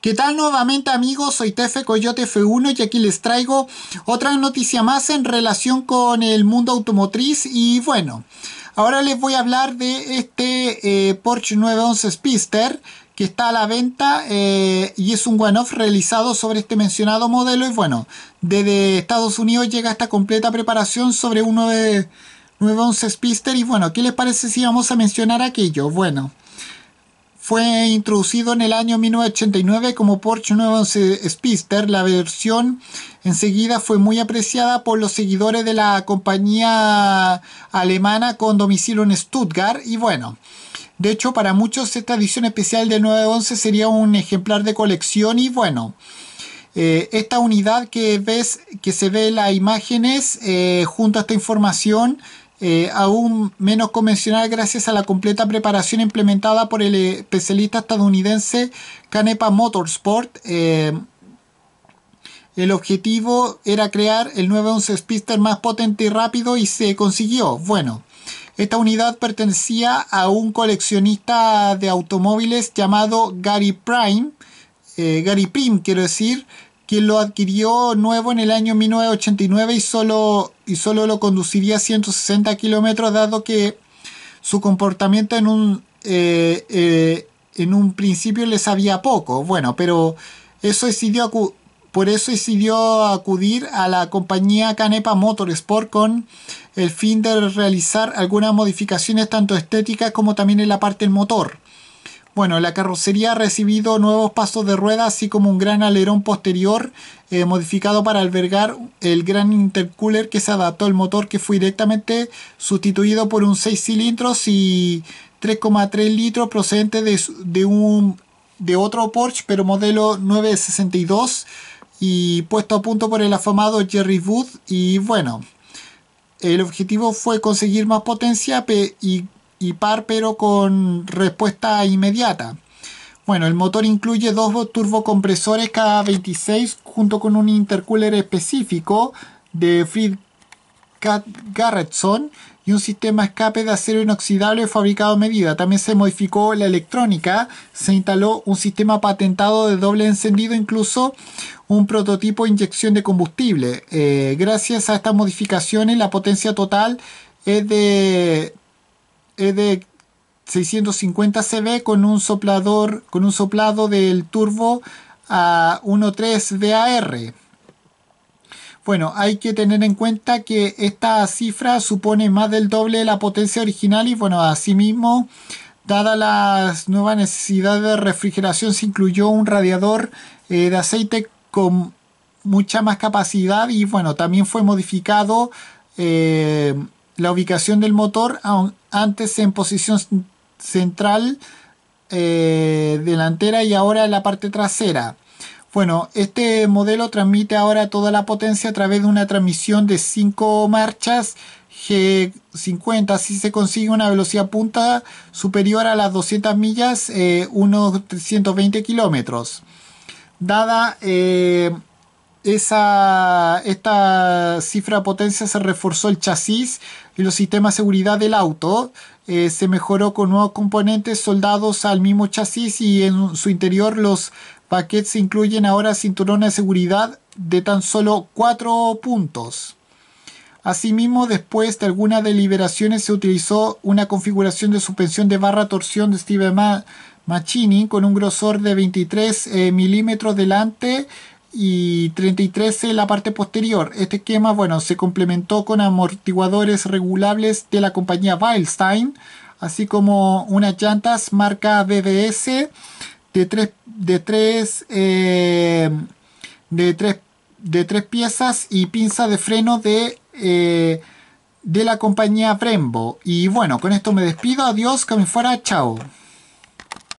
¿Qué tal nuevamente amigos? Soy Tefe Coyote F1 y aquí les traigo otra noticia más en relación con el mundo automotriz y bueno, ahora les voy a hablar de este eh, Porsche 911 Spister que está a la venta eh, y es un one-off realizado sobre este mencionado modelo y bueno, desde Estados Unidos llega esta completa preparación sobre un 911 Spister y bueno, ¿qué les parece si vamos a mencionar aquello? Bueno fue introducido en el año 1989 como Porsche 911 Speedster. La versión enseguida fue muy apreciada por los seguidores de la compañía alemana con domicilio en Stuttgart y bueno. De hecho, para muchos esta edición especial del 911 sería un ejemplar de colección y bueno, eh, esta unidad que ves, que se ve en las imágenes, eh, junto a esta información, eh, aún menos convencional gracias a la completa preparación implementada por el especialista estadounidense Canepa Motorsport. Eh, el objetivo era crear el 911 Spister más potente y rápido y se consiguió. Bueno, esta unidad pertenecía a un coleccionista de automóviles llamado Gary Prime, eh, Gary Prim quiero decir, quien lo adquirió nuevo en el año 1989 y solo, y lo conduciría 160 kilómetros, dado que su comportamiento en un, eh, eh, en un principio le sabía poco. Bueno, pero eso decidió por eso decidió acudir a la compañía Canepa Motorsport con el fin de realizar algunas modificaciones tanto estéticas como también en la parte del motor. Bueno, la carrocería ha recibido nuevos pasos de rueda, así como un gran alerón posterior eh, modificado para albergar el gran intercooler que se adaptó al motor que fue directamente sustituido por un 6 cilindros y 3,3 litros procedente de, un, de otro Porsche, pero modelo 962 y puesto a punto por el afamado Jerry Wood y bueno, el objetivo fue conseguir más potencia y y par pero con respuesta inmediata. Bueno, el motor incluye dos turbocompresores cada 26 junto con un intercooler específico de Fried Garretson y un sistema escape de acero inoxidable fabricado a medida. También se modificó la electrónica, se instaló un sistema patentado de doble encendido, incluso un prototipo de inyección de combustible. Eh, gracias a estas modificaciones, la potencia total es de de 650 CV con un soplador, con un soplado del turbo a 1.3 VAR. Bueno, hay que tener en cuenta que esta cifra supone más del doble de la potencia original y bueno, asimismo, dada las nuevas necesidades de refrigeración, se incluyó un radiador eh, de aceite con mucha más capacidad y bueno, también fue modificado eh, la ubicación del motor antes en posición central eh, delantera y ahora en la parte trasera. Bueno, este modelo transmite ahora toda la potencia a través de una transmisión de 5 marchas G50. Así se consigue una velocidad punta superior a las 200 millas, eh, unos 320 kilómetros. Dada eh, esa, esta cifra de potencia se reforzó el chasis y los sistemas de seguridad del auto. Eh, se mejoró con nuevos componentes soldados al mismo chasis y en su interior los paquetes incluyen ahora cinturones de seguridad de tan solo 4 puntos. Asimismo, después de algunas deliberaciones se utilizó una configuración de suspensión de barra torsión de Steve Machini con un grosor de 23 eh, milímetros delante y 33 en la parte posterior. Este esquema, bueno, se complementó con amortiguadores regulables de la compañía Weilstein, así como unas llantas marca BBS de 3 de eh, de de tres piezas y pinza de freno de eh, de la compañía Brembo. Y bueno, con esto me despido. Adiós, que me fuera. Chao.